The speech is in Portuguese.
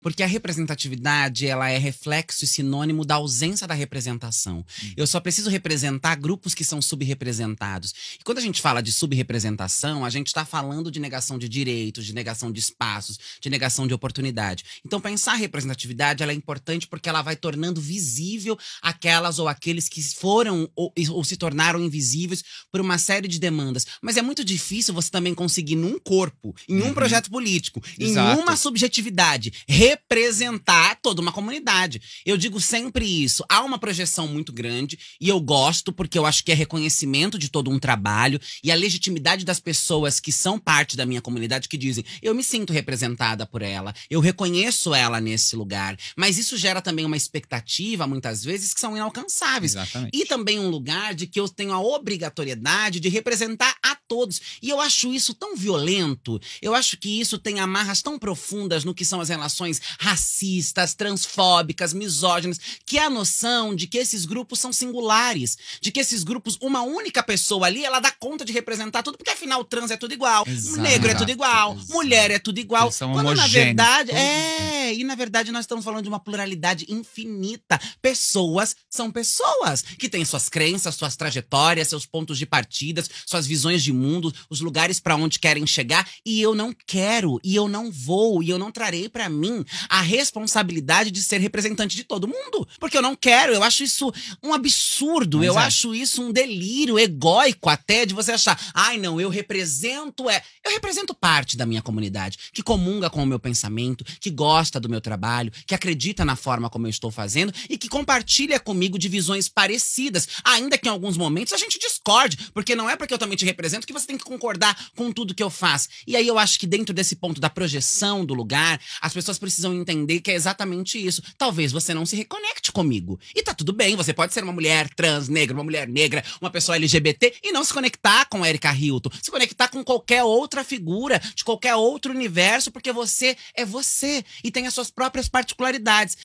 Porque a representatividade, ela é reflexo e sinônimo da ausência da representação. Uhum. Eu só preciso representar grupos que são subrepresentados. E quando a gente fala de subrepresentação, a gente está falando de negação de direitos, de negação de espaços, de negação de oportunidade. Então, pensar a representatividade, ela é importante porque ela vai tornando visível aquelas ou aqueles que foram ou, ou se tornaram invisíveis por uma série de demandas. Mas é muito difícil você também conseguir num corpo, em um uhum. projeto político, Exato. em uma subjetividade, representar toda uma comunidade. Eu digo sempre isso. Há uma projeção muito grande e eu gosto porque eu acho que é reconhecimento de todo um trabalho e a legitimidade das pessoas que são parte da minha comunidade que dizem: "Eu me sinto representada por ela, eu reconheço ela nesse lugar". Mas isso gera também uma expectativa muitas vezes que são inalcançáveis. Exatamente. E também um lugar de que eu tenho a obrigatoriedade de representar todos. E eu acho isso tão violento. Eu acho que isso tem amarras tão profundas no que são as relações racistas, transfóbicas, misóginas, que é a noção de que esses grupos são singulares, de que esses grupos, uma única pessoa ali, ela dá conta de representar tudo, porque afinal trans é tudo igual, exato, negro é tudo igual, exato. mulher é tudo igual. são Quando na verdade, é, e na verdade nós estamos falando de uma pluralidade infinita. Pessoas são pessoas que têm suas crenças, suas trajetórias, seus pontos de partidas, suas visões de mundo, os lugares para onde querem chegar, e eu não quero, e eu não vou, e eu não trarei para mim a responsabilidade de ser representante de todo mundo, porque eu não quero, eu acho isso um absurdo, Mas eu é. acho isso um delírio egóico até de você achar, ai não, eu represento é, eu represento parte da minha comunidade, que comunga com o meu pensamento, que gosta do meu trabalho, que acredita na forma como eu estou fazendo e que compartilha comigo de visões parecidas, ainda que em alguns momentos a gente discorde, porque não é porque eu também te represento que você tem que concordar com tudo que eu faço. E aí eu acho que dentro desse ponto da projeção do lugar, as pessoas precisam entender que é exatamente isso. Talvez você não se reconecte comigo. E tá tudo bem, você pode ser uma mulher trans, negra, uma mulher negra, uma pessoa LGBT e não se conectar com Erika Hilton, se conectar com qualquer outra figura de qualquer outro universo, porque você é você e tem as suas próprias particularidades.